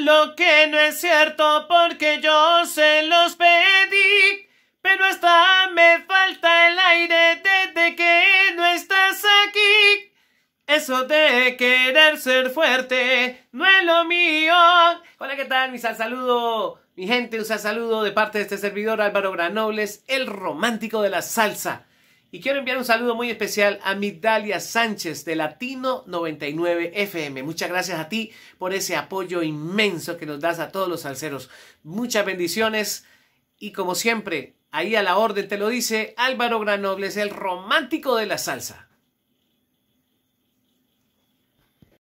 lo que no es cierto porque yo se los pedí. Pero hasta me falta el aire desde que no estás aquí. Eso de querer ser fuerte no es lo mío. Hola, ¿qué tal? Mis saludo. Mi gente, un saludo de parte de este servidor Álvaro Granobles, el romántico de la salsa. Y quiero enviar un saludo muy especial a Midalia Sánchez de Latino 99 FM. Muchas gracias a ti por ese apoyo inmenso que nos das a todos los salseros. Muchas bendiciones y como siempre, ahí a la orden te lo dice Álvaro Granobles, el romántico de la salsa.